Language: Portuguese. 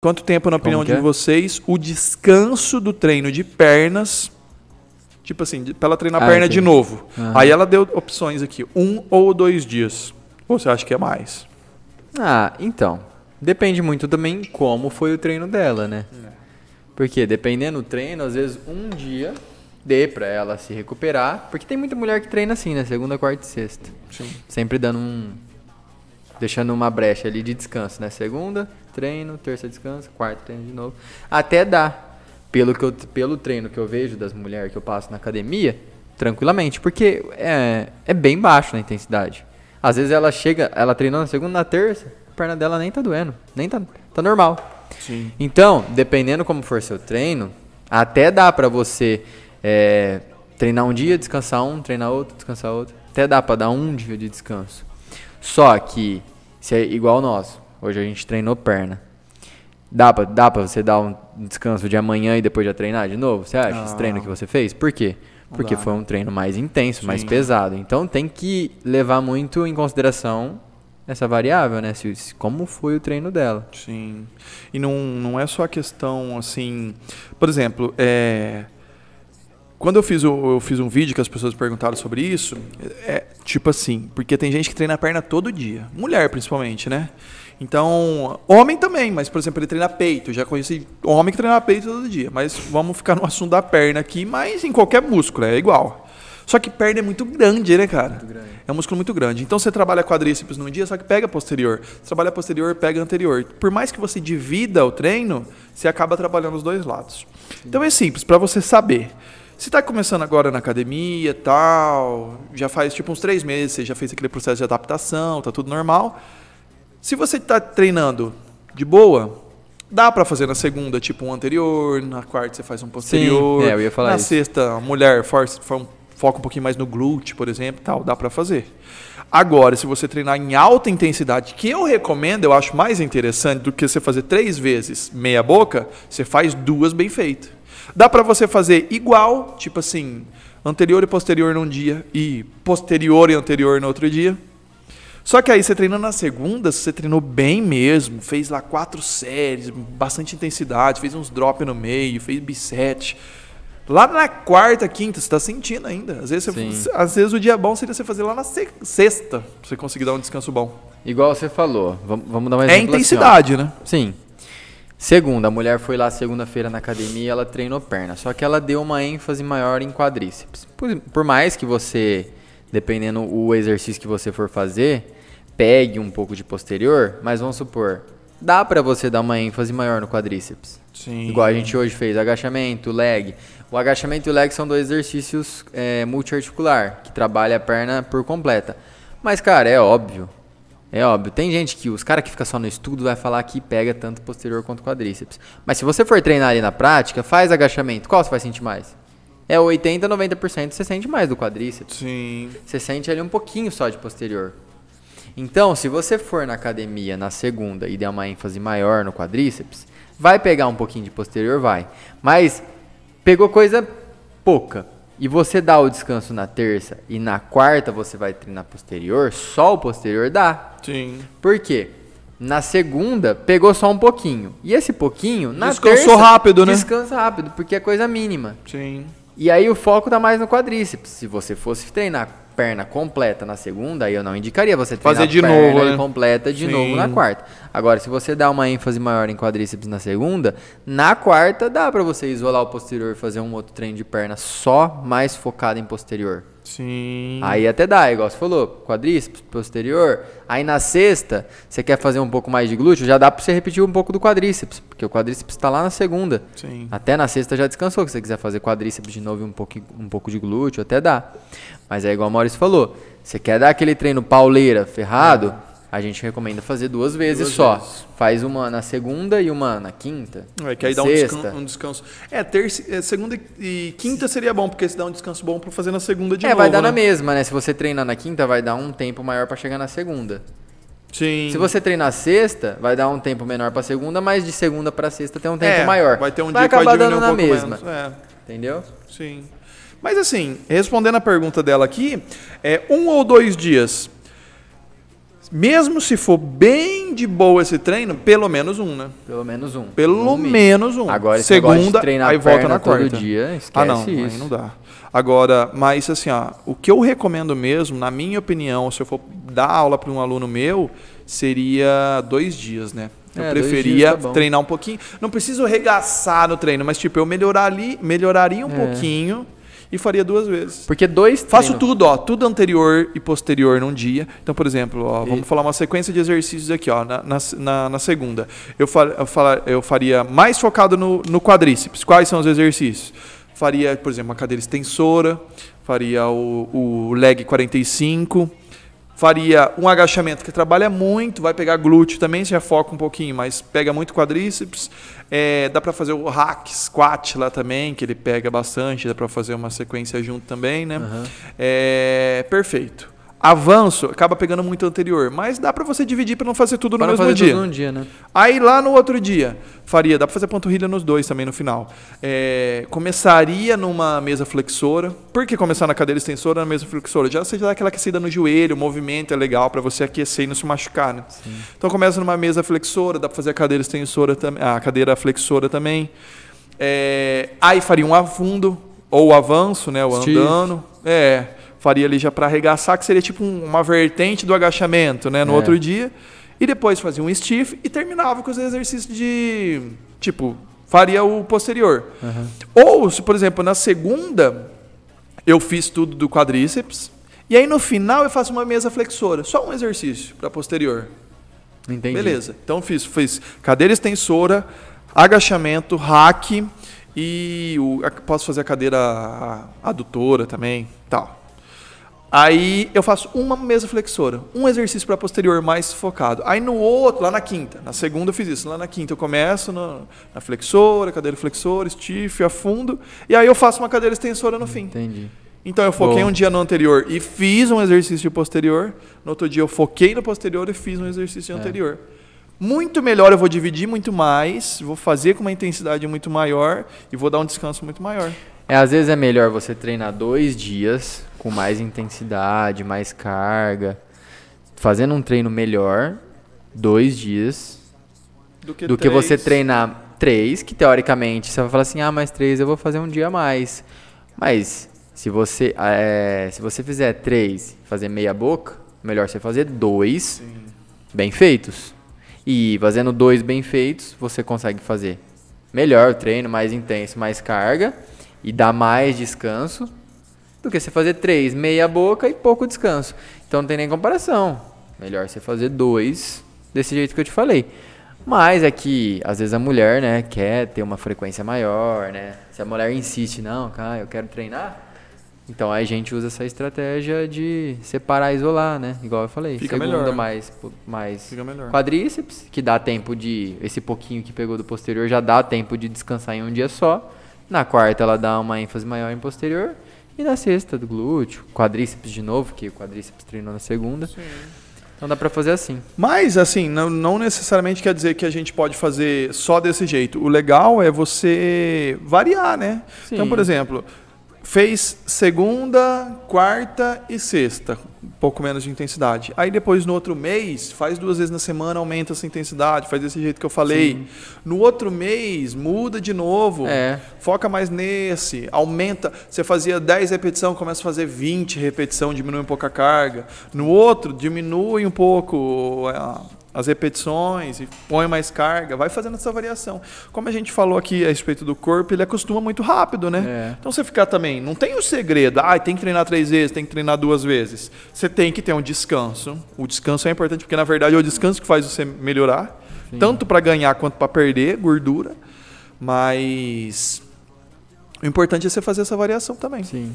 Quanto tempo, na opinião de é? vocês, o descanso do treino de pernas? Tipo assim, pra ela treinar ah, perna entendi. de novo. Uhum. Aí ela deu opções aqui: um ou dois dias. Ou você acha que é mais? Ah, então. Depende muito também como foi o treino dela, né? É. Porque dependendo do treino, às vezes um dia dê pra ela se recuperar. Porque tem muita mulher que treina assim, né? Segunda, quarta e sexta. Sim. Sempre dando um deixando uma brecha ali de descanso, né? Segunda, treino, terça descanso, quarta treino de novo. Até dá. Pelo, que eu, pelo treino que eu vejo das mulheres que eu passo na academia, tranquilamente, porque é, é bem baixo na intensidade. Às vezes ela chega, ela treinou na segunda, na terça, a perna dela nem tá doendo, nem tá, tá normal. Sim. Então, dependendo como for seu treino, até dá para você é, treinar um dia, descansar um, treinar outro, descansar outro. Até dá para dar um dia de descanso. Só que, se é igual nós, hoje a gente treinou perna. Dá pra, dá pra você dar um descanso de amanhã e depois já treinar de novo? Você acha? Não. Esse ah. treino que você fez? Por quê? Porque foi um treino mais intenso, sim. mais pesado. Então tem que levar muito em consideração essa variável, né? Se, como foi o treino dela. Sim. E não, não é só a questão, assim. Por exemplo, é quando eu fiz, o, eu fiz um vídeo que as pessoas perguntaram sobre isso, é tipo assim, porque tem gente que treina a perna todo dia, mulher principalmente, né? Então, homem também, mas por exemplo, ele treina peito, já conheci homem que treinava peito todo dia, mas vamos ficar no assunto da perna aqui, mas em qualquer músculo, é igual. Só que perna é muito grande, né, cara? É um músculo muito grande. Então você trabalha quadríceps num dia, só que pega posterior. Você trabalha posterior, pega anterior. Por mais que você divida o treino, você acaba trabalhando os dois lados. Então é simples, para você saber. Se está começando agora na academia tal, já faz tipo uns três meses, você já fez aquele processo de adaptação, tá tudo normal. Se você está treinando de boa, dá para fazer na segunda, tipo um anterior, na quarta você faz um posterior. Sim, é, eu ia falar na isso. sexta, a mulher força, foca um pouquinho mais no glute, por exemplo, tal, dá para fazer. Agora, se você treinar em alta intensidade, que eu recomendo, eu acho mais interessante do que você fazer três vezes meia boca, você faz duas bem feitas. Dá para você fazer igual, tipo assim, anterior e posterior num dia e posterior e anterior no outro dia. Só que aí você treinando na segunda, você treinou bem mesmo, fez lá quatro séries, bastante intensidade, fez uns drop no meio, fez bisete. Lá na quarta, quinta, você tá sentindo ainda. Às vezes, você, às vezes o dia bom seria você fazer lá na sexta, pra você conseguir dar um descanso bom. Igual você falou, vamos, vamos dar mais um É assim, intensidade, assim, né? Sim. Segunda, a mulher foi lá segunda-feira na academia e ela treinou perna, só que ela deu uma ênfase maior em quadríceps. Por, por mais que você, dependendo o exercício que você for fazer, pegue um pouco de posterior, mas vamos supor, dá para você dar uma ênfase maior no quadríceps. Sim. Igual a gente hoje fez, agachamento, leg. O agachamento e o leg são dois exercícios é, multiarticular, que trabalha a perna por completa. Mas, cara, é óbvio, é óbvio. Tem gente que, os caras que fica só no estudo, vai falar que pega tanto posterior quanto quadríceps. Mas se você for treinar ali na prática, faz agachamento. Qual você vai sentir mais? É 80, 90% você sente mais do quadríceps. Sim. Você sente ali um pouquinho só de posterior. Então, se você for na academia na segunda e der uma ênfase maior no quadríceps, vai pegar um pouquinho de posterior, vai. Mas pegou coisa pouca e você dá o descanso na terça e na quarta você vai treinar posterior, só o posterior dá. Sim. Por quê? Na segunda, pegou só um pouquinho. E esse pouquinho, na Descansou terça, rápido, né? Descansa rápido, porque é coisa mínima. Sim. E aí o foco tá mais no quadríceps. Se você fosse treinar perna completa na segunda, aí eu não indicaria você treinar Fazer de perna novo, né? completa de Sim. novo na quarta. Agora, se você dá uma ênfase maior em quadríceps na segunda, na quarta dá para você isolar o posterior, fazer um outro treino de perna só mais focado em posterior. Sim. Aí até dá, igual você falou, quadríceps, posterior. Aí na sexta, você quer fazer um pouco mais de glúteo, já dá pra você repetir um pouco do quadríceps, porque o quadríceps tá lá na segunda. Sim. Até na sexta já descansou, se você quiser fazer quadríceps de novo e um pouco, um pouco de glúteo, até dá. Mas é igual o Maurício falou, você quer dar aquele treino pauleira ferrado, é. A gente recomenda fazer duas vezes duas só. Vezes. Faz uma na segunda e uma na quinta. É, que aí dá sexta. um, descanso. É, terça, é, segunda e quinta seria bom, porque se dá um descanso bom para fazer na segunda de é, novo. É, vai dar né? na mesma, né? Se você treinar na quinta, vai dar um tempo maior para chegar na segunda. Sim. Se você treinar sexta, vai dar um tempo menor para segunda, mas de segunda para sexta tem um tempo é, maior. Vai ter um vai dia acabar que vai dando um na mesma. É. Entendeu? Sim. Mas assim, respondendo a pergunta dela aqui, é um ou dois dias mesmo se for bem de boa esse treino, pelo menos um, né? Pelo menos um. Pelo um menos um. Agora, segunda, treinar aí volta na quarta. dia, esquece ah, não, isso. Aí não dá. Agora, mas assim, ó, o que eu recomendo mesmo, na minha opinião, se eu for dar aula para um aluno meu, seria dois dias, né? Eu é, preferia tá treinar um pouquinho. Não preciso regaçar no treino, mas tipo, eu melhorar ali, melhoraria um é. pouquinho e faria duas vezes. Porque dois. Faço tudo, ó. Tudo anterior e posterior num dia. Então, por exemplo, ó, e... vamos falar uma sequência de exercícios aqui, ó. Na, na, na segunda. Eu, far, eu, far, eu faria mais focado no, no quadríceps. Quais são os exercícios? Faria, por exemplo, uma cadeira extensora, faria o, o leg 45 faria um agachamento que trabalha muito, vai pegar glúteo também, já foca um pouquinho, mas pega muito quadríceps. É, dá para fazer o hack squat lá também, que ele pega bastante, dá para fazer uma sequência junto também, né? Uhum. É, perfeito avanço, acaba pegando muito anterior. Mas dá para você dividir para não fazer tudo no pra mesmo fazer dia. Tudo num dia né? Aí lá no outro dia, faria, dá para fazer panturrilha nos dois também no final. É, começaria numa mesa flexora. Por que começar na cadeira extensora, na mesa flexora? Já você já dá aquela aquecida no joelho, o movimento é legal para você aquecer e não se machucar, né? Então começa numa mesa flexora, dá para fazer a cadeira extensora também, a cadeira flexora também. É, aí faria um afundo ou avanço, né, o Steve. andando. É. Faria ali já para arregaçar, que seria tipo um, uma vertente do agachamento, né? No é. outro dia. E depois fazia um stiff e terminava com os exercícios de. Tipo, faria o posterior. Uhum. Ou, se, por exemplo, na segunda, eu fiz tudo do quadríceps. E aí no final eu faço uma mesa flexora, só um exercício para posterior. Entendi. Beleza. Então fiz, fiz cadeira extensora, agachamento, hack e o, posso fazer a cadeira adutora também, tal. Aí eu faço uma mesa flexora, um exercício para posterior mais focado. Aí no outro, lá na quinta, na segunda eu fiz isso. Lá na quinta eu começo na, na flexora, cadeira flexora, stiff, afundo. E aí eu faço uma cadeira extensora no fim. Entendi. Então eu foquei Boa. um dia no anterior e fiz um exercício de posterior. No outro dia eu foquei no posterior e fiz um exercício é. anterior. Muito melhor, eu vou dividir muito mais, vou fazer com uma intensidade muito maior e vou dar um descanso muito maior. É, às vezes é melhor você treinar dois dias com mais intensidade, mais carga, fazendo um treino melhor dois dias do que, do que você treinar três, que teoricamente você vai falar assim, ah, mais três eu vou fazer um dia a mais. Mas se você, é, se você fizer três, fazer meia boca, melhor você fazer dois Sim. bem feitos. E fazendo dois bem feitos, você consegue fazer melhor o treino, mais intenso, mais carga e dá mais descanso do que você fazer três, meia boca e pouco descanso. Então não tem nem comparação. Melhor você fazer dois desse jeito que eu te falei. Mas é que, às vezes, a mulher, né, quer ter uma frequência maior, né? Se a mulher insiste, não, cara, eu quero treinar, então a gente usa essa estratégia de separar, isolar, né? Igual eu falei. Fica segunda melhor. mais, mais Fica melhor. quadríceps, que dá tempo de. Esse pouquinho que pegou do posterior já dá tempo de descansar em um dia só. Na quarta ela dá uma ênfase maior em posterior. E na sexta, do glúteo, quadríceps de novo, que o quadríceps treinou na segunda. Sim. Então dá para fazer assim. Mas, assim, não, não, necessariamente quer dizer que a gente pode fazer só desse jeito. O legal é você variar, né? Então, Sim. Então, por exemplo, Fez segunda, quarta e sexta, um pouco menos de intensidade. Aí depois no outro mês, faz duas vezes na semana, aumenta essa intensidade, faz desse jeito que eu falei. Sim. No outro mês, muda de novo. É. Foca mais nesse, aumenta. Você fazia 10 repetição, começa a fazer 20 repetição, diminui um pouco a carga. No outro, diminui um pouco a é, as repetições e põe mais carga, vai fazendo essa variação. Como a gente falou aqui a respeito do corpo, ele acostuma muito rápido, né? É. Então você ficar também, não tem o um segredo, ah, tem que treinar três vezes, tem que treinar duas vezes. Você tem que ter um descanso. O descanso é importante porque na verdade é o descanso que faz você melhorar, Sim. tanto para ganhar quanto para perder gordura, mas o importante é você fazer essa variação também. Sim.